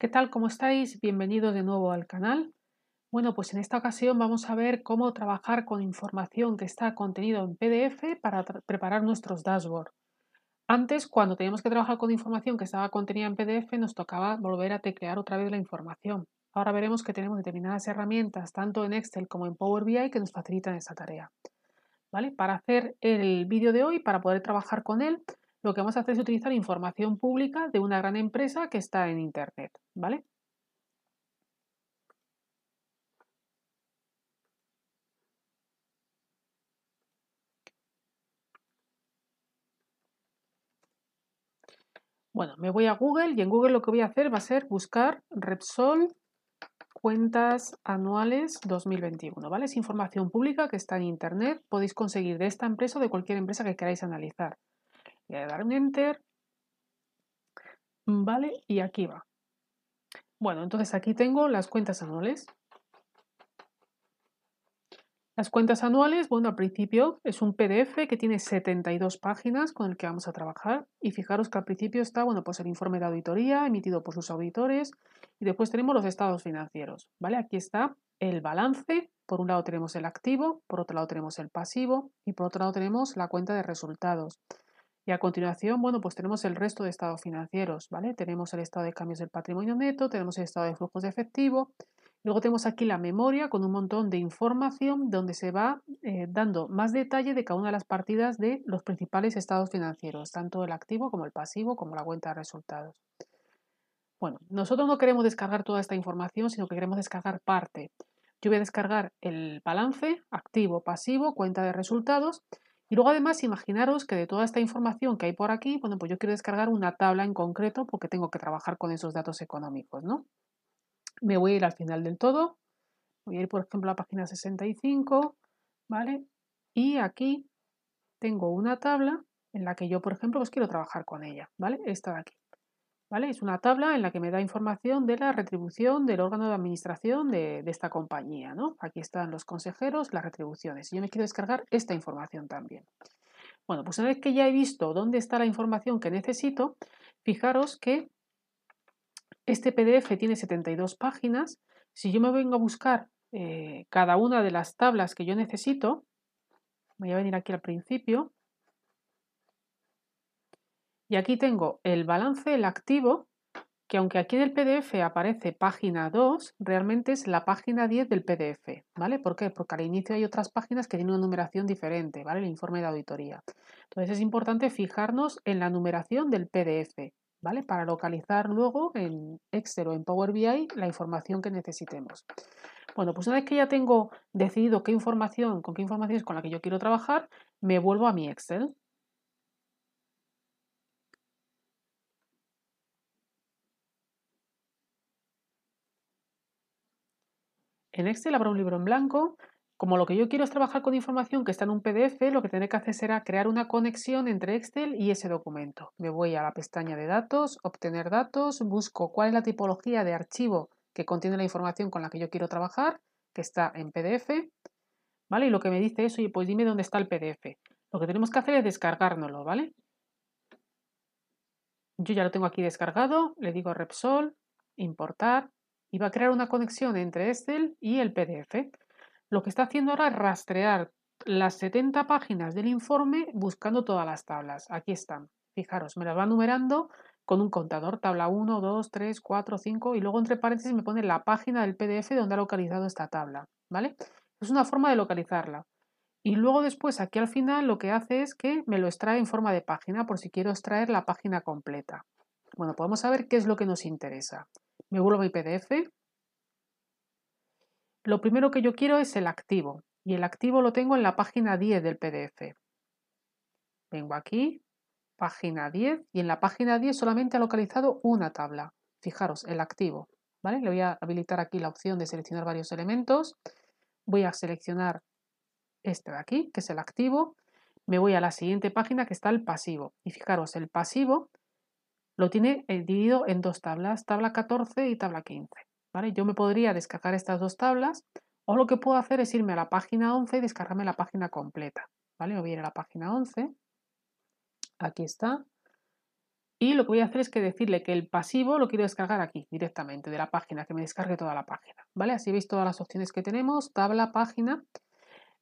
¿Qué tal? ¿Cómo estáis? Bienvenidos de nuevo al canal. Bueno, pues en esta ocasión vamos a ver cómo trabajar con información que está contenido en PDF para preparar nuestros dashboard. Antes, cuando teníamos que trabajar con información que estaba contenida en PDF, nos tocaba volver a teclear otra vez la información. Ahora veremos que tenemos determinadas herramientas, tanto en Excel como en Power BI, que nos facilitan esta tarea. ¿Vale? Para hacer el vídeo de hoy, para poder trabajar con él, lo que vamos a hacer es utilizar información pública de una gran empresa que está en Internet, ¿vale? Bueno, me voy a Google y en Google lo que voy a hacer va a ser buscar Repsol cuentas anuales 2021, ¿vale? Es información pública que está en Internet, podéis conseguir de esta empresa o de cualquier empresa que queráis analizar voy a un enter, vale, y aquí va. Bueno, entonces aquí tengo las cuentas anuales. Las cuentas anuales, bueno, al principio es un PDF que tiene 72 páginas con el que vamos a trabajar y fijaros que al principio está, bueno, pues el informe de auditoría emitido por sus auditores y después tenemos los estados financieros, ¿vale? Aquí está el balance, por un lado tenemos el activo, por otro lado tenemos el pasivo y por otro lado tenemos la cuenta de resultados a continuación, bueno, pues tenemos el resto de estados financieros, ¿vale? Tenemos el estado de cambios del patrimonio neto, tenemos el estado de flujos de efectivo. Luego tenemos aquí la memoria con un montón de información donde se va eh, dando más detalle de cada una de las partidas de los principales estados financieros, tanto el activo como el pasivo, como la cuenta de resultados. Bueno, nosotros no queremos descargar toda esta información, sino que queremos descargar parte. Yo voy a descargar el balance activo, pasivo, cuenta de resultados y luego además imaginaros que de toda esta información que hay por aquí, bueno, pues yo quiero descargar una tabla en concreto porque tengo que trabajar con esos datos económicos, ¿no? Me voy a ir al final del todo, voy a ir por ejemplo a la página 65, ¿vale? Y aquí tengo una tabla en la que yo, por ejemplo, pues quiero trabajar con ella, ¿vale? Esta de aquí. Es una tabla en la que me da información de la retribución del órgano de administración de, esta compañía. Aquí están los consejeros, las retribuciones. Yo me quiero descargar esta información también. Bueno, pues una vez que ya he visto dónde está la información que necesito, fijaros que este PDF tiene 72 páginas. Si yo me vengo a buscar eh, cada una de las tablas que yo necesito, voy a venir aquí al principio, y aquí tengo el balance, el activo, que aunque aquí en el PDF aparece página 2, realmente es la página 10 del PDF, ¿vale? ¿Por qué? Porque al inicio hay otras páginas que tienen una numeración diferente, ¿vale? El informe de auditoría. Entonces es importante fijarnos en la numeración del PDF, ¿vale? Para localizar luego en Excel o en Power BI la información que necesitemos. Bueno, pues una vez que ya tengo decidido qué información, con qué información es con la que yo quiero trabajar, me vuelvo a mi Excel En Excel habrá un libro en blanco. Como lo que yo quiero es trabajar con información que está en un PDF, lo que tendré que hacer será crear una conexión entre Excel y ese documento. Me voy a la pestaña de datos, obtener datos, busco cuál es la tipología de archivo que contiene la información con la que yo quiero trabajar, que está en PDF, ¿vale? Y lo que me dice eso, oye, pues dime dónde está el PDF. Lo que tenemos que hacer es descargárnoslo, ¿vale? Yo ya lo tengo aquí descargado, le digo Repsol, importar, y va a crear una conexión entre Excel y el PDF. Lo que está haciendo ahora es rastrear las 70 páginas del informe buscando todas las tablas. Aquí están. Fijaros, me las va numerando con un contador, tabla 1, 2, 3, 4, 5 y luego entre paréntesis me pone la página del PDF donde ha localizado esta tabla. ¿Vale? Es una forma de localizarla. Y luego después aquí al final lo que hace es que me lo extrae en forma de página por si quiero extraer la página completa. Bueno, podemos saber qué es lo que nos interesa me vuelvo a mi PDF. Lo primero que yo quiero es el activo y el activo lo tengo en la página 10 del PDF. Vengo aquí, página 10 y en la página 10 solamente ha localizado una tabla. Fijaros, el activo. Le voy a habilitar aquí la opción de seleccionar varios elementos. Voy a seleccionar este de aquí, que es el activo. Me voy a la siguiente página que está el pasivo. Y fijaros, el pasivo lo tiene eh, dividido en dos tablas, tabla 14 y tabla 15. ¿vale? Yo me podría descargar estas dos tablas o lo que puedo hacer es irme a la página 11 y descargarme la página completa. ¿vale? Me voy a la página 11, aquí está, y lo que voy a hacer es que decirle que el pasivo lo quiero descargar aquí directamente de la página, que me descargue toda la página. ¿vale? Así veis todas las opciones que tenemos, tabla, página.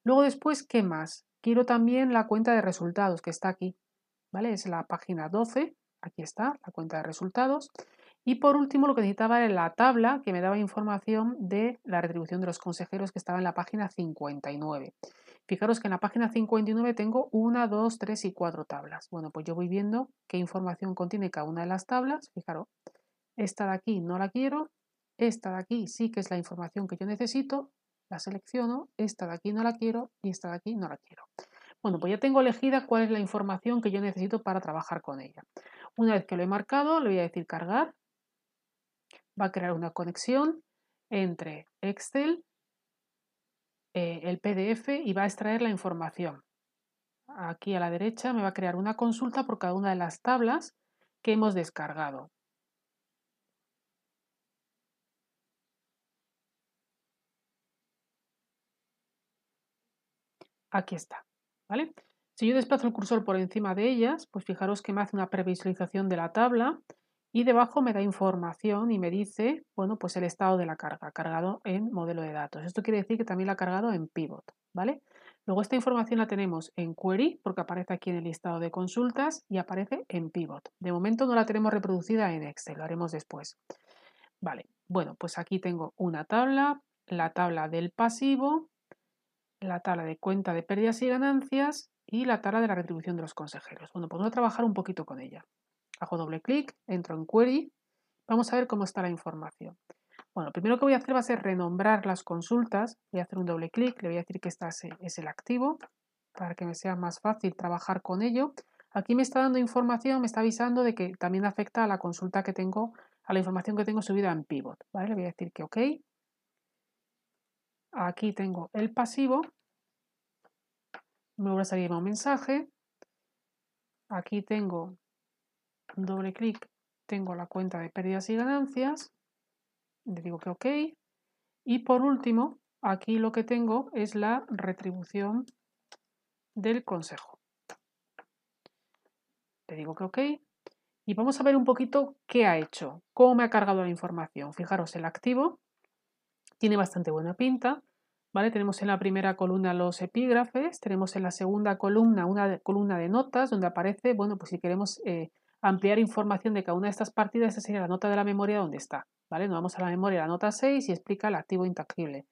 Luego después, ¿qué más? Quiero también la cuenta de resultados que está aquí. ¿vale? Es la página 12 Aquí está la cuenta de resultados. Y por último, lo que necesitaba era la tabla que me daba información de la retribución de los consejeros que estaba en la página 59. Fijaros que en la página 59 tengo una, dos tres y cuatro tablas. Bueno, pues yo voy viendo qué información contiene cada una de las tablas. Fijaros, esta de aquí no la quiero, esta de aquí sí que es la información que yo necesito, la selecciono, esta de aquí no la quiero y esta de aquí no la quiero. Bueno, pues ya tengo elegida cuál es la información que yo necesito para trabajar con ella. Una vez que lo he marcado, le voy a decir cargar. Va a crear una conexión entre Excel, eh, el PDF y va a extraer la información. Aquí a la derecha me va a crear una consulta por cada una de las tablas que hemos descargado. Aquí está, ¿vale? Si yo desplazo el cursor por encima de ellas, pues fijaros que me hace una previsualización de la tabla y debajo me da información y me dice, bueno, pues el estado de la carga, cargado en modelo de datos. Esto quiere decir que también la ha cargado en pivot, ¿vale? Luego esta información la tenemos en query, porque aparece aquí en el listado de consultas y aparece en pivot. De momento no la tenemos reproducida en Excel, lo haremos después. Vale, bueno, pues aquí tengo una tabla, la tabla del pasivo, la tabla de cuenta de pérdidas y ganancias y la tabla de la retribución de los consejeros. Bueno, pues trabajar un poquito con ella. Hago doble clic, entro en Query, vamos a ver cómo está la información. Bueno, primero que voy a hacer va a ser renombrar las consultas, voy a hacer un doble clic, le voy a decir que esta es el activo, para que me sea más fácil trabajar con ello. Aquí me está dando información, me está avisando de que también afecta a la consulta que tengo, a la información que tengo subida en Pivot. Le voy a decir que OK. Aquí tengo el pasivo me voy a salir un mensaje. Aquí tengo doble clic, tengo la cuenta de pérdidas y ganancias. Le digo que ok. Y por último, aquí lo que tengo es la retribución del consejo. Le digo que ok. Y vamos a ver un poquito qué ha hecho, cómo me ha cargado la información. Fijaros, el activo tiene bastante buena pinta. Tenemos en la primera columna los epígrafes, tenemos en la segunda columna una columna de notas donde aparece, bueno, pues si queremos eh, ampliar información de cada una de estas partidas, esa sería la nota de la memoria donde está, ¿vale? Nos vamos a la memoria, la nota 6 y explica el activo intangible.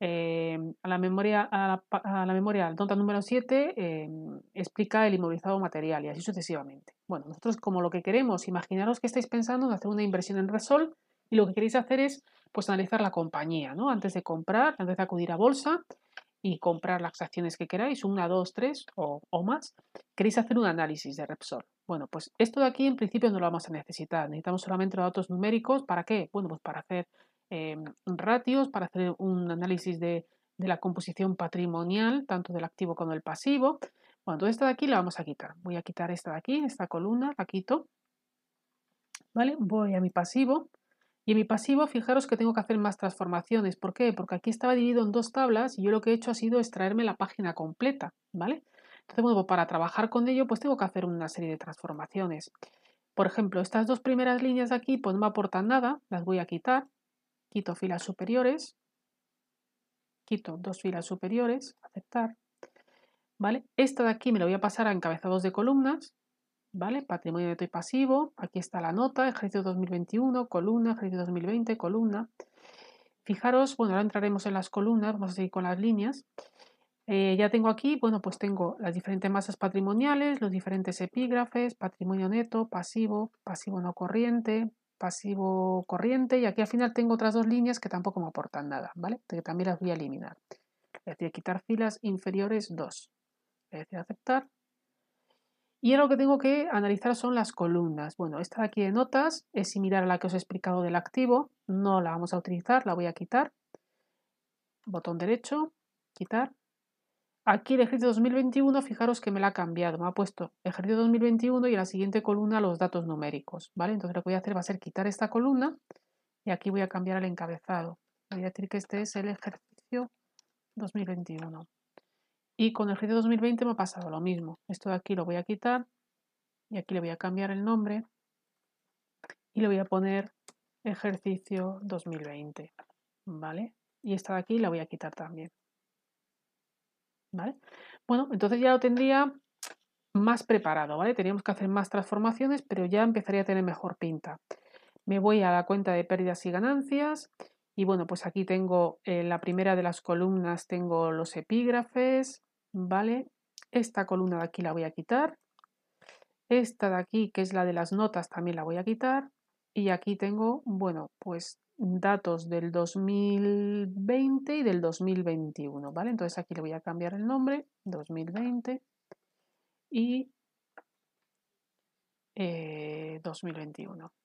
Eh, a, la memoria, a, la, memoria, nota número 7 eh, explica el inmovilizado material y así sucesivamente. Bueno, nosotros como lo que queremos, imaginaros que estáis pensando en hacer una inversión en Resol y lo que queréis hacer es pues analizar la compañía, ¿no? Antes de comprar, antes de acudir a bolsa y comprar las acciones que queráis, una, dos, tres o, más, queréis hacer un análisis de Repsol. Bueno, pues esto de aquí en principio no lo vamos a necesitar. Necesitamos solamente los datos numéricos. ¿Para qué? Bueno, pues para hacer em, ratios, para hacer un análisis de, de la composición patrimonial, tanto del activo como del pasivo. Bueno, entonces esta de aquí la vamos a quitar. Voy a quitar esta de aquí, esta columna, la quito. ¿Vale? Voy a mi pasivo y en mi pasivo, fijaros que tengo que hacer más transformaciones. ¿Por qué? Porque aquí estaba dividido en dos tablas y yo lo que he hecho ha sido extraerme la página completa, ¿vale? Entonces, bueno, pues para trabajar con ello, pues tengo que hacer una serie de transformaciones. Por ejemplo, estas dos primeras líneas de aquí, pues no me aportan nada, las voy a quitar. Quito filas superiores, quito dos filas superiores, aceptar. ¿Vale? Esta de aquí me la voy a pasar a encabezados de columnas, Patrimonio neto y pasivo, aquí está la nota, ejercicio 2021, columna, ejercicio 2020, columna. Fijaros, bueno, ahora entraremos en las columnas, vamos a seguir con las líneas. Eh, ya tengo aquí, bueno, pues tengo las diferentes masas patrimoniales, los diferentes epígrafes, patrimonio neto, pasivo, pasivo no corriente, pasivo corriente y aquí al final tengo otras dos líneas que tampoco me aportan nada, ¿vale? Que también las voy a eliminar. Es decir, quitar filas inferiores 2. Es decir, aceptar y ahora lo que tengo que analizar son las columnas. Bueno, esta de aquí de notas es similar a la que os he explicado del activo. No la vamos a utilizar, la voy a quitar. Botón derecho, quitar. Aquí el ejercicio 2021, fijaros que me la ha cambiado. Me ha puesto ejercicio 2021 y en la siguiente columna los datos numéricos. ¿vale? Entonces lo que voy a hacer va a ser quitar esta columna y aquí voy a cambiar el encabezado. Voy a decir que este es el ejercicio 2021. Y con el ejercicio 2020 me ha pasado lo mismo. Esto de aquí lo voy a quitar y aquí le voy a cambiar el nombre y le voy a poner ejercicio 2020. ¿Vale? Y esta de aquí la voy a quitar también. ¿Vale? Bueno, entonces ya lo tendría más preparado, ¿vale? Teníamos que hacer más transformaciones, pero ya empezaría a tener mejor pinta. Me voy a la cuenta de pérdidas y ganancias y bueno, pues aquí tengo eh, la primera de las columnas, tengo los epígrafes, ¿vale? Esta columna de aquí la voy a quitar. Esta de aquí, que es la de las notas, también la voy a quitar. Y aquí tengo, bueno, pues datos del 2020 y del 2021, ¿vale? Entonces aquí le voy a cambiar el nombre, 2020 y 2021. Eh,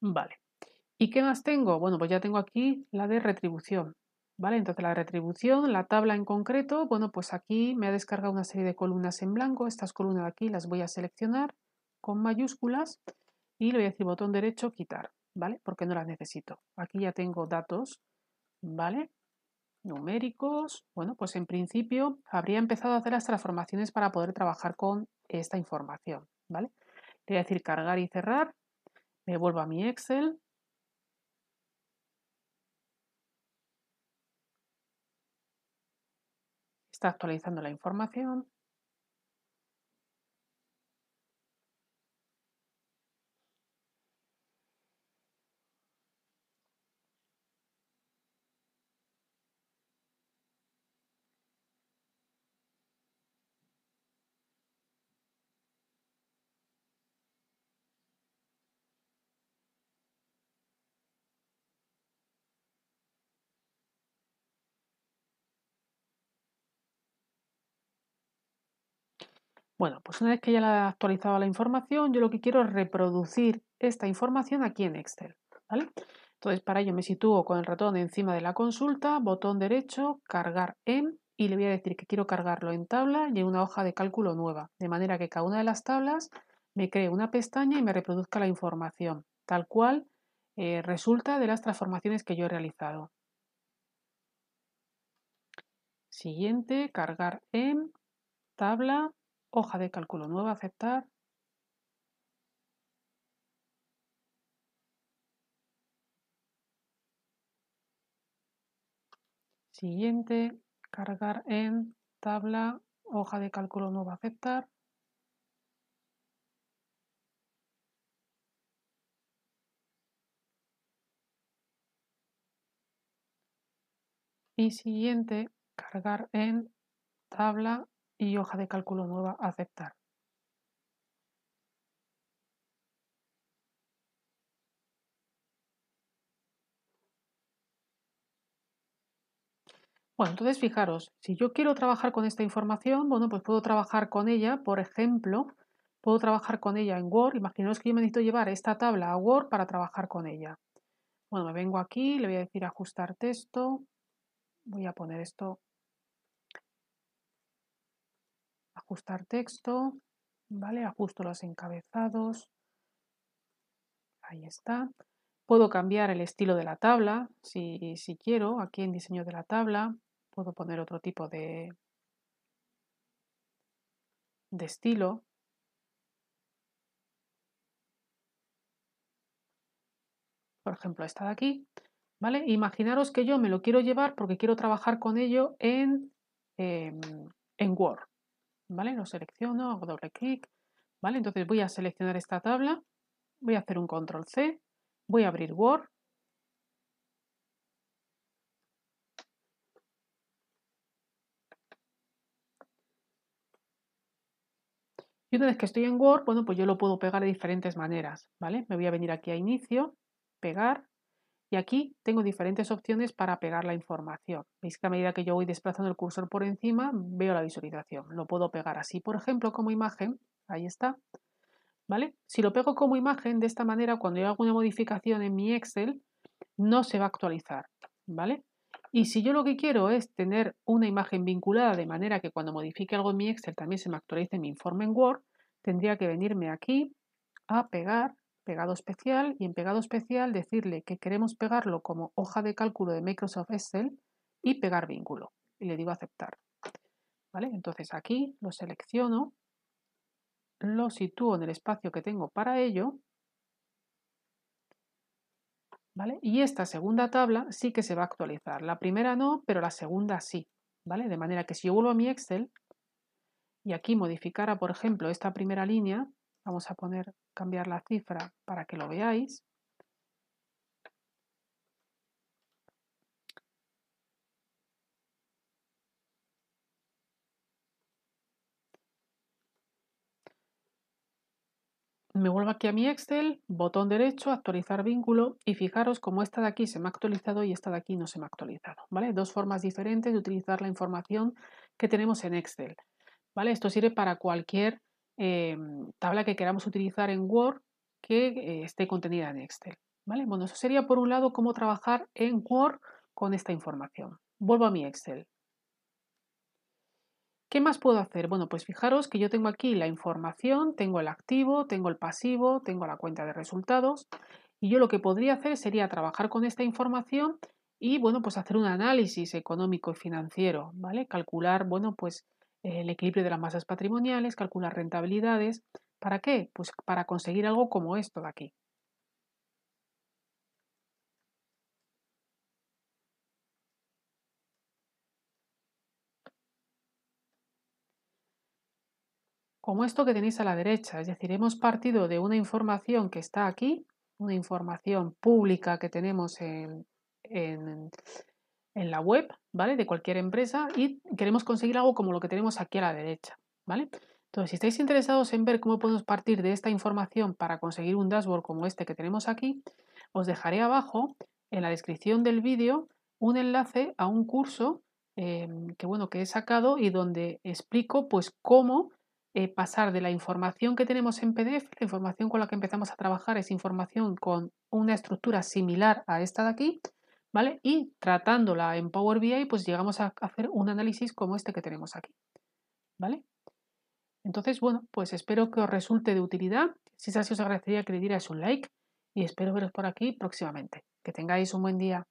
Vale. ¿Y qué más tengo? Bueno, pues ya tengo aquí la de retribución. ¿Vale? Entonces la retribución, la tabla en concreto, bueno, pues aquí me ha descargado una serie de columnas en blanco. Estas columnas de aquí las voy a seleccionar con mayúsculas y le voy a decir botón derecho quitar, ¿vale? Porque no las necesito. Aquí ya tengo datos, ¿vale? Numéricos. Bueno, pues en principio habría empezado a hacer las transformaciones para poder trabajar con esta información, ¿vale? Le voy a decir cargar y cerrar me vuelvo a mi Excel. Está actualizando la información. Bueno, pues una vez que ya la he actualizado la información, yo lo que quiero es reproducir esta información aquí en Excel. ¿vale? Entonces, para ello me sitúo con el ratón encima de la consulta, botón derecho, cargar en, y le voy a decir que quiero cargarlo en tabla y en una hoja de cálculo nueva, de manera que cada una de las tablas me cree una pestaña y me reproduzca la información, tal cual eh, resulta de las transformaciones que yo he realizado. Siguiente, cargar en, tabla, Hoja de cálculo nueva, aceptar. Siguiente, cargar en tabla, hoja de cálculo nueva, aceptar. Y siguiente, cargar en tabla, y hoja de cálculo nueva aceptar. Bueno, entonces fijaros, si yo quiero trabajar con esta información, bueno, pues puedo trabajar con ella, por ejemplo, puedo trabajar con ella en Word. Imaginaos que yo me necesito llevar esta tabla a Word para trabajar con ella. Bueno, me vengo aquí, le voy a decir ajustar texto, voy a poner esto ajustar texto, ¿vale? Ajusto los encabezados. Ahí está. Puedo cambiar el estilo de la tabla si, si quiero. Aquí en diseño de la tabla puedo poner otro tipo de, de estilo. Por ejemplo, esta de aquí. ¿Vale? Imaginaros que yo me lo quiero llevar porque quiero trabajar con ello en, em, en Word. ¿vale? Lo selecciono, hago doble clic, ¿vale? Entonces voy a seleccionar esta tabla, voy a hacer un control C, voy a abrir Word, Y una vez que estoy en Word, bueno, pues yo lo puedo pegar de diferentes maneras, ¿vale? Me voy a venir aquí a inicio, pegar, y aquí tengo diferentes opciones para pegar la información. Veis que a medida que yo voy desplazando el cursor por encima, veo la visualización. Lo puedo pegar así, por ejemplo, como imagen. Ahí está. ¿Vale? Si lo pego como imagen, de esta manera, cuando yo hago modificación en mi Excel, no se va a actualizar. ¿Vale? Y si yo lo que quiero es tener una imagen vinculada de manera que cuando modifique algo en mi Excel también se me actualice mi informe en Word, tendría que venirme aquí a pegar pegado especial y en pegado especial decirle que queremos pegarlo como hoja de cálculo de Microsoft Excel y pegar vínculo. Y le digo aceptar. ¿Vale? Entonces aquí lo selecciono, lo sitúo en el espacio que tengo para ello ¿Vale? Y esta segunda tabla sí que se va a actualizar. La primera no, pero la segunda sí, ¿vale? De manera que si yo vuelvo a mi Excel y aquí modificara, por ejemplo, esta primera línea, Vamos a poner, cambiar la cifra para que lo veáis. me vuelvo aquí a mi Excel, botón derecho, actualizar vínculo y fijaros cómo esta de aquí se me ha actualizado y esta de aquí no se me ha actualizado, ¿vale? Dos formas diferentes de utilizar la información que tenemos en Excel, ¿vale? Esto sirve para cualquier Em, tabla que queramos utilizar en Word que eh, esté contenida en Excel. ¿vale? Bueno, eso sería por un lado cómo trabajar en Word con esta información. Vuelvo a mi Excel. ¿Qué más puedo hacer? Bueno, pues fijaros que yo tengo aquí la información, tengo el activo, tengo el pasivo, tengo la cuenta de resultados y yo lo que podría hacer sería trabajar con esta información y bueno, pues hacer un análisis económico y financiero, ¿vale? Calcular, bueno, pues el equilibrio de las masas patrimoniales, calcular rentabilidades. ¿Para qué? Pues para conseguir algo como esto de aquí. Como esto que tenéis a la derecha, es decir, hemos partido de una información que está aquí, una información pública que tenemos en, en, en la web, ¿vale? De cualquier empresa y queremos conseguir algo como lo que tenemos aquí a la derecha, ¿vale? Entonces, si estáis interesados en ver cómo podemos partir de esta información para conseguir un dashboard como este que tenemos aquí, os dejaré abajo en la descripción del vídeo un enlace a un curso eh, que bueno que he sacado y donde explico pues cómo eh, pasar de la información que tenemos en PDF, la información con la que empezamos a trabajar es información con una estructura similar a esta de aquí, ¿vale? Y tratándola en Power BI, pues llegamos a hacer un análisis como este que tenemos aquí, ¿vale? Entonces, bueno, pues espero que os resulte de utilidad. Si es así, os agradecería que le dierais un like y espero veros por aquí próximamente. Que tengáis un buen día.